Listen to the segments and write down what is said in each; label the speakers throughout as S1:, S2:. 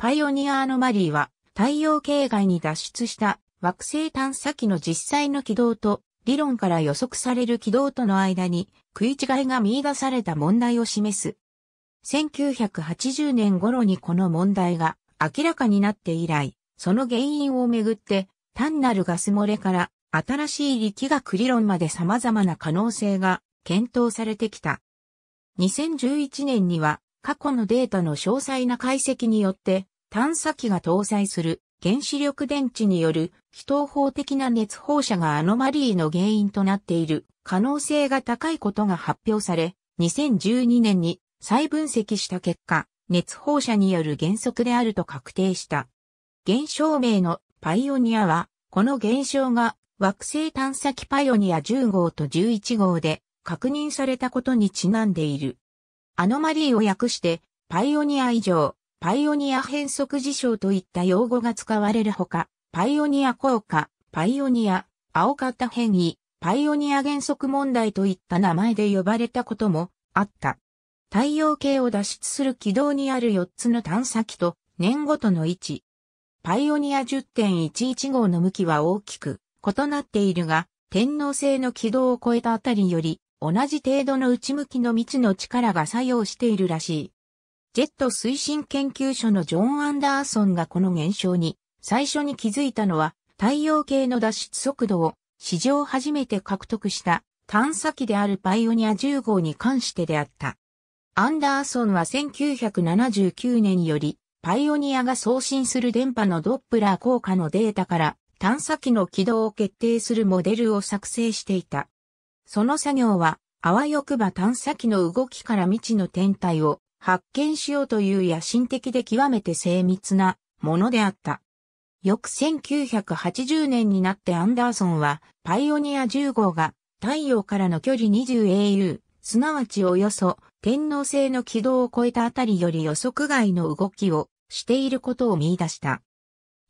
S1: パイオニアーのマリーは太陽系外に脱出した惑星探査機の実際の軌道と理論から予測される軌道との間に食い違いが見出された問題を示す。1980年頃にこの問題が明らかになって以来、その原因をめぐって単なるガス漏れから新しい力学理論まで様々な可能性が検討されてきた。2011年には過去のデータの詳細な解析によって探査機が搭載する原子力電池による非等法的な熱放射がアノマリーの原因となっている可能性が高いことが発表され、2012年に再分析した結果、熱放射による原則であると確定した。現象名のパイオニアは、この現象が惑星探査機パイオニア10号と11号で確認されたことにちなんでいる。アノマリーを訳して、パイオニア以上、パイオニア変則事象といった用語が使われるほか、パイオニア効果、パイオニア、青型変異、パイオニア原則問題といった名前で呼ばれたこともあった。太陽系を脱出する軌道にある4つの探査機と年ごとの位置。パイオニア10.11号の向きは大きく異なっているが、天皇星の軌道を超えたあたりより同じ程度の内向きの未知の力が作用しているらしい。ジェット推進研究所のジョン・アンダーソンがこの現象に最初に気づいたのは太陽系の脱出速度を史上初めて獲得した探査機であるパイオニア10号に関してであった。アンダーソンは1979年よりパイオニアが送信する電波のドップラー効果のデータから探査機の軌道を決定するモデルを作成していた。その作業は、あわよくば探査機の動きから未知の天体を発見しようという野心的で極めて精密なものであった。翌1980年になってアンダーソンはパイオニア10号が太陽からの距離 20au、すなわちおよそ天皇星の軌道を超えたあたりより予測外の動きをしていることを見出した。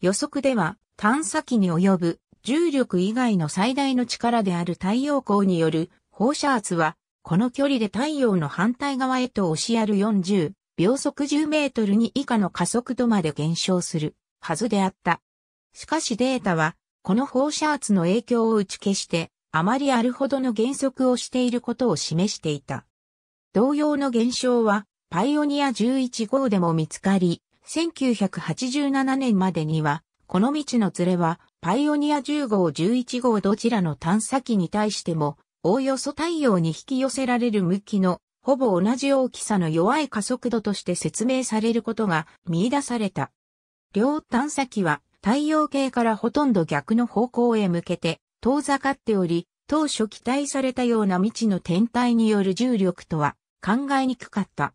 S1: 予測では探査機に及ぶ重力以外の最大の力である太陽光による放射圧はこの距離で太陽の反対側へと押しやる40、秒速10メートルに以下の加速度まで減少するはずであった。しかしデータは、この放射圧の影響を打ち消して、あまりあるほどの減速をしていることを示していた。同様の現象は、パイオニア11号でも見つかり、1987年までには、この道のズレは、パイオニア10号11号どちらの探査機に対しても、おおよそ太陽に引き寄せられる向きのほぼ同じ大きさの弱い加速度として説明されることが見出された。両探査機は太陽系からほとんど逆の方向へ向けて遠ざかっており、当初期待されたような未知の天体による重力とは考えにくかった。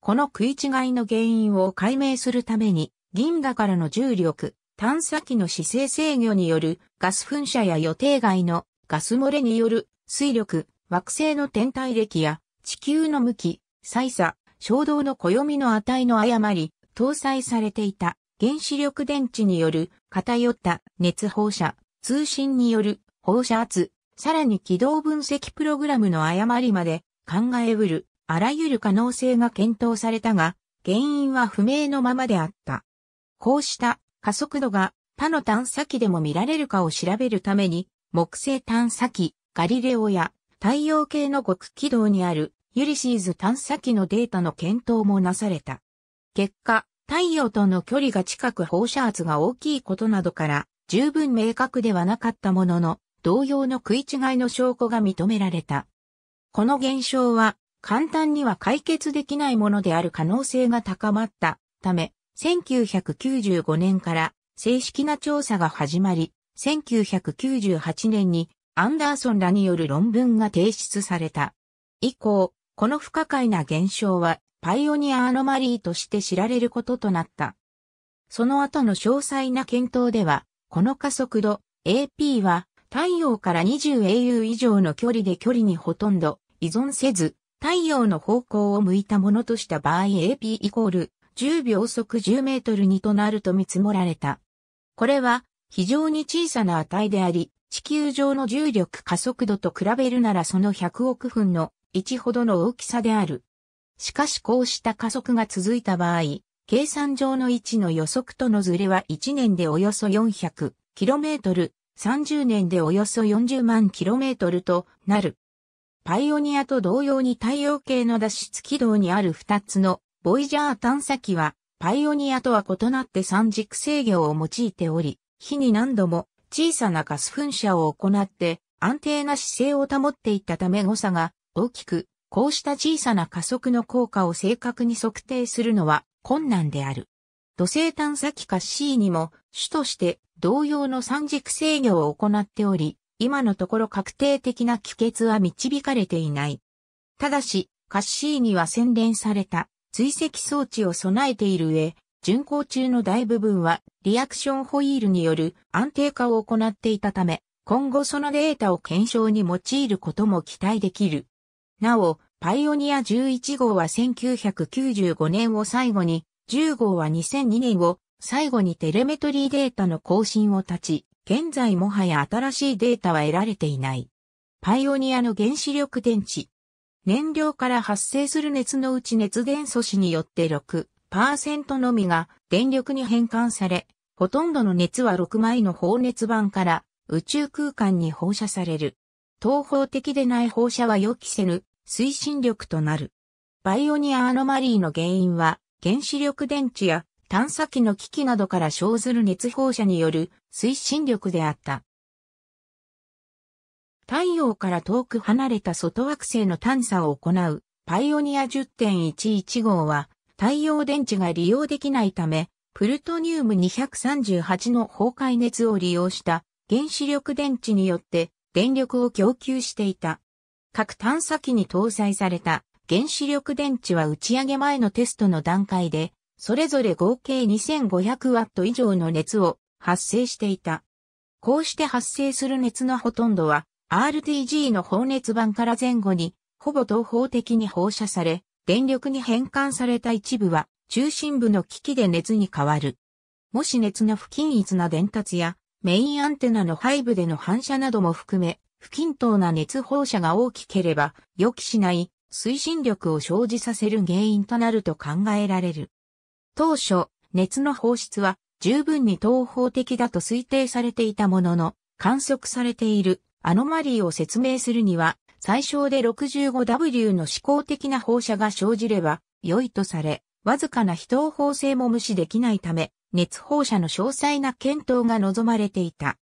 S1: この食い違いの原因を解明するために、銀河からの重力、探査機の姿勢制御によるガス噴射や予定外のガス漏れによる水力、惑星の天体歴や地球の向き、歳差、衝動の暦の値の誤り、搭載されていた原子力電池による偏った熱放射、通信による放射圧、さらに軌道分析プログラムの誤りまで考えうるあらゆる可能性が検討されたが、原因は不明のままであった。こうした加速度が他の探査機でも見られるかを調べるために木星探査機、ガリレオや太陽系の極軌道にあるユリシーズ探査機のデータの検討もなされた。結果、太陽との距離が近く放射圧が大きいことなどから十分明確ではなかったものの、同様の食い違いの証拠が認められた。この現象は簡単には解決できないものである可能性が高まったため、1995年から正式な調査が始まり、1998年にアンダーソンらによる論文が提出された。以降、この不可解な現象はパイオニアアノマリーとして知られることとなった。その後の詳細な検討では、この加速度 AP は太陽から 20au 以上の距離で距離にほとんど依存せず、太陽の方向を向いたものとした場合 AP イコール10秒速10メートルにとなると見積もられた。これは非常に小さな値であり、地球上の重力加速度と比べるならその100億分の1ほどの大きさである。しかしこうした加速が続いた場合、計算上の位置の予測とのズレは1年でおよそ 400km、30年でおよそ40万 km となる。パイオニアと同様に太陽系の脱出軌道にある2つのボイジャー探査機は、パイオニアとは異なって三軸制御を用いており、日に何度も小さなガス噴射を行って安定な姿勢を保っていったため誤差が大きく、こうした小さな加速の効果を正確に測定するのは困難である。土星探査機カ C にも主として同様の三軸制御を行っており、今のところ確定的な帰結は導かれていない。ただし、カッシーには洗練された追跡装置を備えている上、巡航中の大部分はリアクションホイールによる安定化を行っていたため、今後そのデータを検証に用いることも期待できる。なお、パイオニア11号は1995年を最後に、10号は2002年を最後にテレメトリーデータの更新を立ち、現在もはや新しいデータは得られていない。パイオニアの原子力電池。燃料から発生する熱のうち熱電素子によって6、1トのみが電力に変換され、ほとんどの熱は6枚の放熱板から宇宙空間に放射される。東方的でない放射は予期せぬ推進力となる。バイオニアアノマリーの原因は原子力電池や探査機の機器などから生ずる熱放射による推進力であった。太陽から遠く離れた外惑星の探査を行うパイオニア10.11号は太陽電池が利用できないため、プルトニウム238の崩壊熱を利用した原子力電池によって電力を供給していた。各探査機に搭載された原子力電池は打ち上げ前のテストの段階で、それぞれ合計 2500W 以上の熱を発生していた。こうして発生する熱のほとんどは RTG の放熱板から前後にほぼ東方的に放射され、電力に変換された一部は中心部の機器で熱に変わる。もし熱の不均一な伝達やメインアンテナの背部での反射なども含め、不均等な熱放射が大きければ予期しない推進力を生じさせる原因となると考えられる。当初、熱の放出は十分に東方的だと推定されていたものの、観測されているアノマリーを説明するには最小で 65W の思考的な放射が生じれば良いとされ、わずかな非等方性も無視できないため、熱放射の詳細な検討が望まれていた。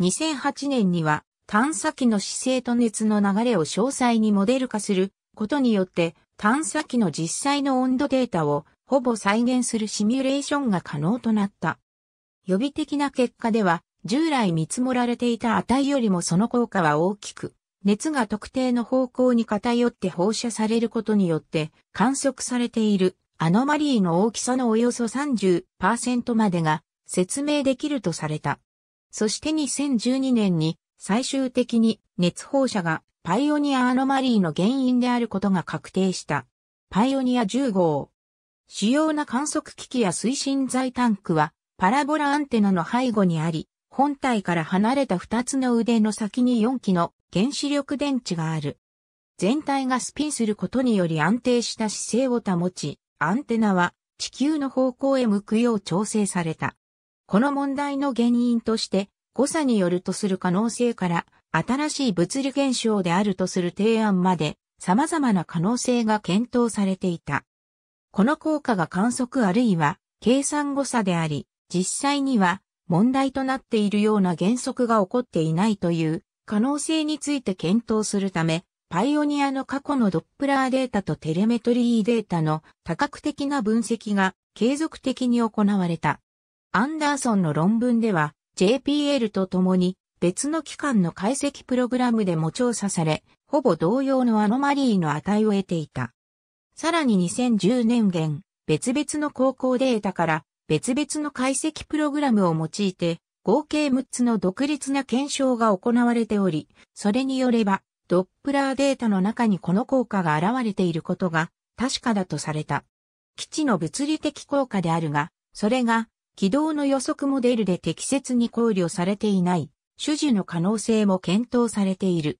S1: 2008年には探査機の姿勢と熱の流れを詳細にモデル化することによって探査機の実際の温度データをほぼ再現するシミュレーションが可能となった。予備的な結果では従来見積もられていた値よりもその効果は大きく熱が特定の方向に偏って放射されることによって観測されているアノマリーの大きさのおよそ30%までが説明できるとされた。そして2012年に最終的に熱放射がパイオニアアノマリーの原因であることが確定した。パイオニア10号。主要な観測機器や推進剤タンクはパラボラアンテナの背後にあり、本体から離れた2つの腕の先に4機の原子力電池がある。全体がスピンすることにより安定した姿勢を保ち、アンテナは地球の方向へ向くよう調整された。この問題の原因として、誤差によるとする可能性から、新しい物理現象であるとする提案まで、様々な可能性が検討されていた。この効果が観測あるいは計算誤差であり、実際には問題となっているような原則が起こっていないという可能性について検討するため、パイオニアの過去のドップラーデータとテレメトリーデータの多角的な分析が継続的に行われた。アンダーソンの論文では JPL と共に別の機関の解析プログラムでも調査され、ほぼ同様のアノマリーの値を得ていた。さらに2010年現、別々の高校データから別々の解析プログラムを用いて合計6つの独立な検証が行われており、それによれば、ドップラーデータの中にこの効果が現れていることが確かだとされた。基地の物理的効果であるが、それが軌道の予測モデルで適切に考慮されていない種樹の可能性も検討されている。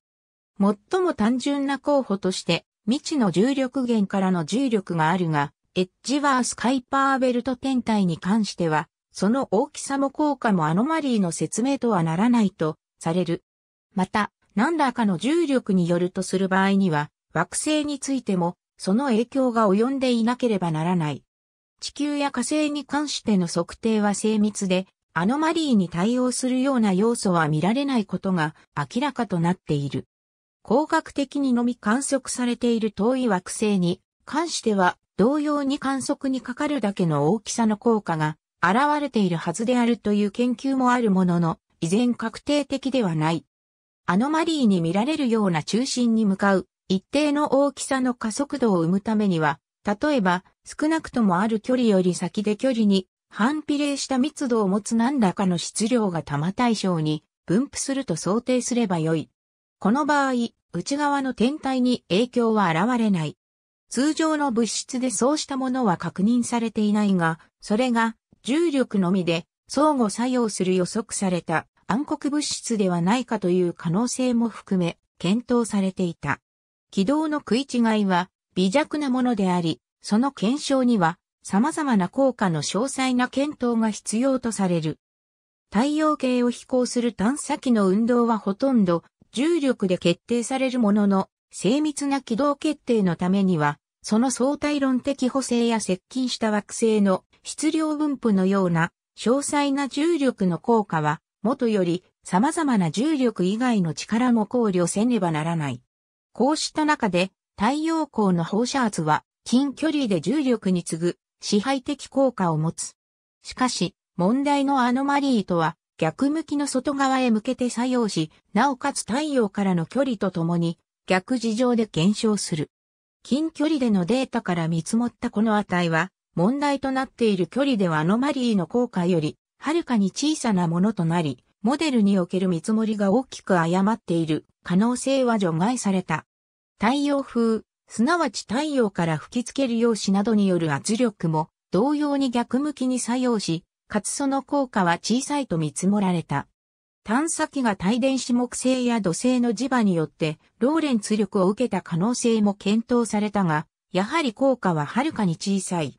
S1: 最も単純な候補として、未知の重力源からの重力があるが、エッジワース・カイパーベルト天体に関しては、その大きさも効果もアノマリーの説明とはならないとされる。また、何らかの重力によるとする場合には、惑星についても、その影響が及んでいなければならない。地球や火星に関しての測定は精密で、アノマリーに対応するような要素は見られないことが明らかとなっている。工学的にのみ観測されている遠い惑星に関しては、同様に観測にかかるだけの大きさの効果が現れているはずであるという研究もあるものの、依然確定的ではない。アノマリーに見られるような中心に向かう一定の大きさの加速度を生むためには、例えば少なくともある距離より先で距離に反比例した密度を持つ何らかの質量が多摩対象に分布すると想定すればよい。この場合、内側の天体に影響は現れない。通常の物質でそうしたものは確認されていないが、それが重力のみで相互作用する予測された暗黒物質ではないかという可能性も含め検討されていた。軌道の食い違いは微弱なものであり、その検証には様々な効果の詳細な検討が必要とされる。太陽系を飛行する探査機の運動はほとんど重力で決定されるものの、精密な軌道決定のためには、その相対論的補正や接近した惑星の質量分布のような詳細な重力の効果は、もとより様々な重力以外の力も考慮せねばならない。こうした中で、太陽光の放射圧は、近距離で重力に次ぐ支配的効果を持つ。しかし、問題のアノマリーとは、逆向きの外側へ向けて作用し、なおかつ太陽からの距離とともに、逆事情で減少する。近距離でのデータから見積もったこの値は、問題となっている距離ではアノマリーの効果より、はるかに小さなものとなり、モデルにおける見積もりが大きく誤っている可能性は除外された。太陽風、すなわち太陽から吹きつける陽子などによる圧力も同様に逆向きに作用し、かつその効果は小さいと見積もられた。探査機が帯電子木星や土星の磁場によってローレンツ力を受けた可能性も検討されたが、やはり効果ははるかに小さい。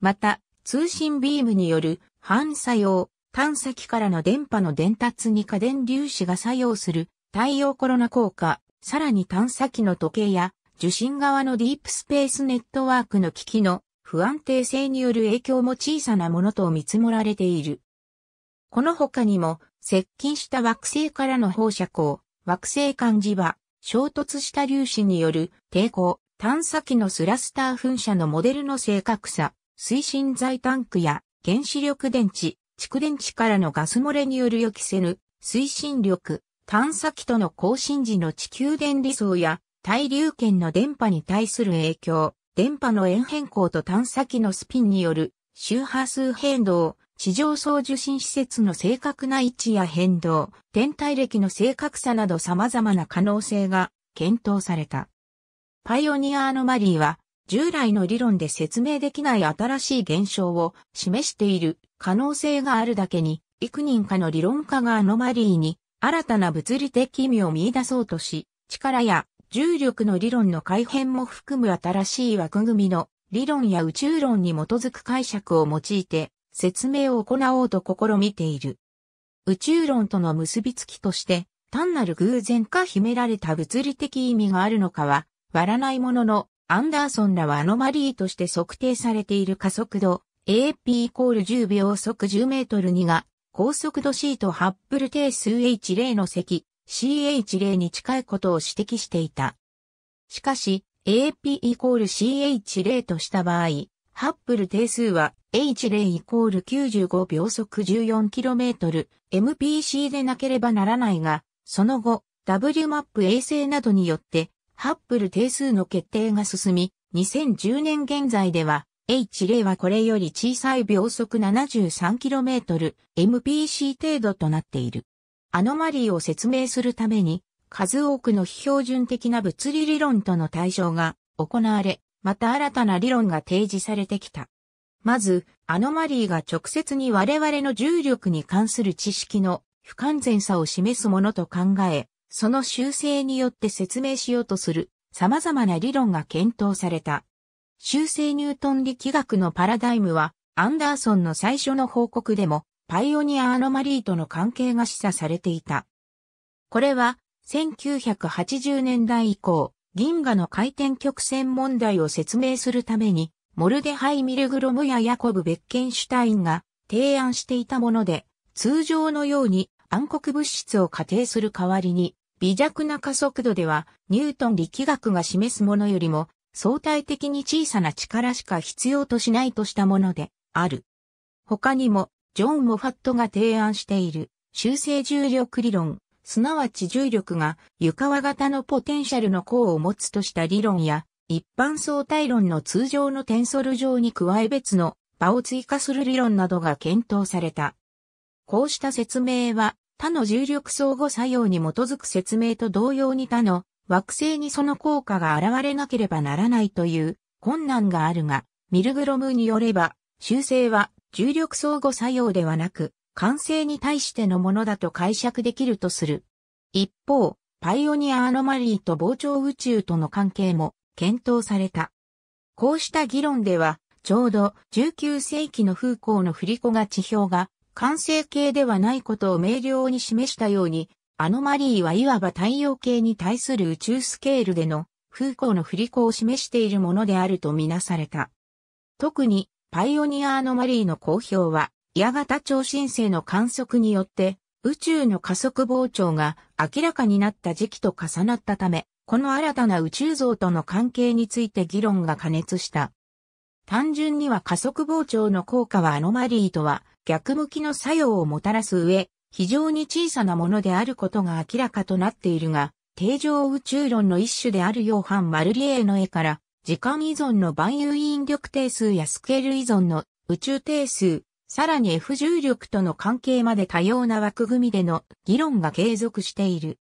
S1: また、通信ビームによる反作用、探査機からの電波の伝達に過電粒子が作用する太陽コロナ効果、さらに探査機の時計や受信側のディープスペースネットワークの機器の不安定性による影響も小さなものと見積もられている。この他にも、接近した惑星からの放射光、惑星間磁場、衝突した粒子による抵抗、探査機のスラスター噴射のモデルの正確さ、推進剤タンクや原子力電池、蓄電池からのガス漏れによる予期せぬ推進力、探査機との更新時の地球電離層や対流圏の電波に対する影響、電波の円変更と探査機のスピンによる周波数変動、地上層受信施設の正確な位置や変動、天体歴の正確さなど様々な可能性が検討された。パイオニアアノマリーは従来の理論で説明できない新しい現象を示している可能性があるだけに、幾人かの理論家がアノマリーに新たな物理的意味を見出そうとし、力や重力の理論の改変も含む新しい枠組みの理論や宇宙論に基づく解釈を用いて説明を行おうと試みている。宇宙論との結びつきとして、単なる偶然か秘められた物理的意味があるのかは、割らないものの、アンダーソンらはアノマリーとして測定されている加速度 AP イコール10秒速10メートル2が高速度 C とハッブル定数 H0 の積 CH0 に近いことを指摘していた。しかし AP イコール CH0 とした場合、ハッブル定数は H0 イコール95秒速 14km MPC でなければならないが、その後 W マップ衛星などによってハッブル定数の決定が進み、2010年現在では、H0 はこれより小さい秒速 73km、MPC 程度となっている。アノマリーを説明するために、数多くの非標準的な物理理論との対象が行われ、また新たな理論が提示されてきた。まず、アノマリーが直接に我々の重力に関する知識の不完全さを示すものと考え、その修正によって説明しようとする様々な理論が検討された。修正ニュートン力学のパラダイムは、アンダーソンの最初の報告でも、パイオニアアノマリーとの関係が示唆されていた。これは、1980年代以降、銀河の回転曲線問題を説明するために、モルデハイ・ミルグロムやヤコブ・ベッケンシュタインが提案していたもので、通常のように暗黒物質を仮定する代わりに、微弱な加速度では、ニュートン力学が示すものよりも、相対的に小さな力しか必要としないとしたものである。他にも、ジョン・モファットが提案している修正重力理論、すなわち重力が床型のポテンシャルの項を持つとした理論や、一般相対論の通常のテンソル上に加え別の場を追加する理論などが検討された。こうした説明は他の重力相互作用に基づく説明と同様に他の惑星にその効果が現れなければならないという困難があるが、ミルグロムによれば、修正は重力相互作用ではなく、完成に対してのものだと解釈できるとする。一方、パイオニアアノマリーと膨張宇宙との関係も検討された。こうした議論では、ちょうど19世紀の風光の振り子が地表が完成形ではないことを明瞭に示したように、アノマリーはいわば太陽系に対する宇宙スケールでの風光の振り子を示しているものであるとみなされた。特に、パイオニアアノマリーの公表は、矢型超新星の観測によって、宇宙の加速膨張が明らかになった時期と重なったため、この新たな宇宙像との関係について議論が過熱した。単純には加速膨張の効果はアノマリーとは逆向きの作用をもたらす上、非常に小さなものであることが明らかとなっているが、定常宇宙論の一種であるヨーハン・マルリエーの絵から、時間依存の万有引力定数やスケール依存の宇宙定数、さらに F 重力との関係まで多様な枠組みでの議論が継続している。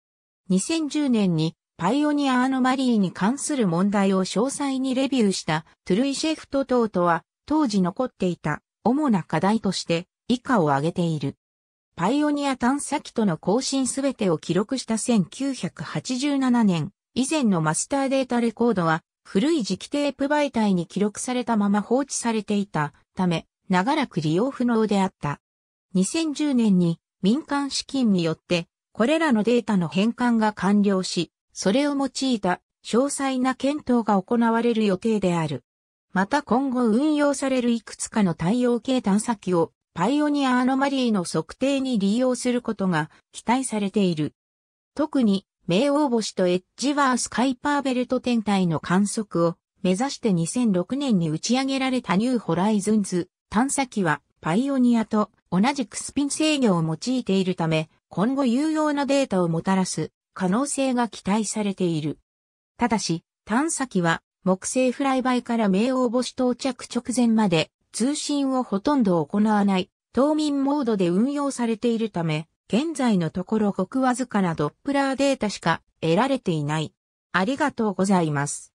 S1: 2010年にパイオニアアノマリーに関する問題を詳細にレビューしたトゥルイシェフト等とは当時残っていた主な課題として以下を挙げている。パイオニア探査機との更新すべてを記録した1987年、以前のマスターデータレコードは、古い磁気テープ媒体に記録されたまま放置されていたため、長らく利用不能であった。2010年に民間資金によって、これらのデータの変換が完了し、それを用いた詳細な検討が行われる予定である。また今後運用されるいくつかの太陽系探査機をパイオニアアノマリーの測定に利用することが期待されている。特に、冥王星とエッジワースカイパーベルト天体の観測を目指して2006年に打ち上げられたニューホライズンズ探査機はパイオニアと同じくスピン制御を用いているため、今後有用なデータをもたらす可能性が期待されている。ただし、探査機は木星フライバイから冥王星到着直前まで通信をほとんど行わない、冬眠モードで運用されているため、現在のところごくわずかなドップラーデータしか得られていない。ありがとうございます。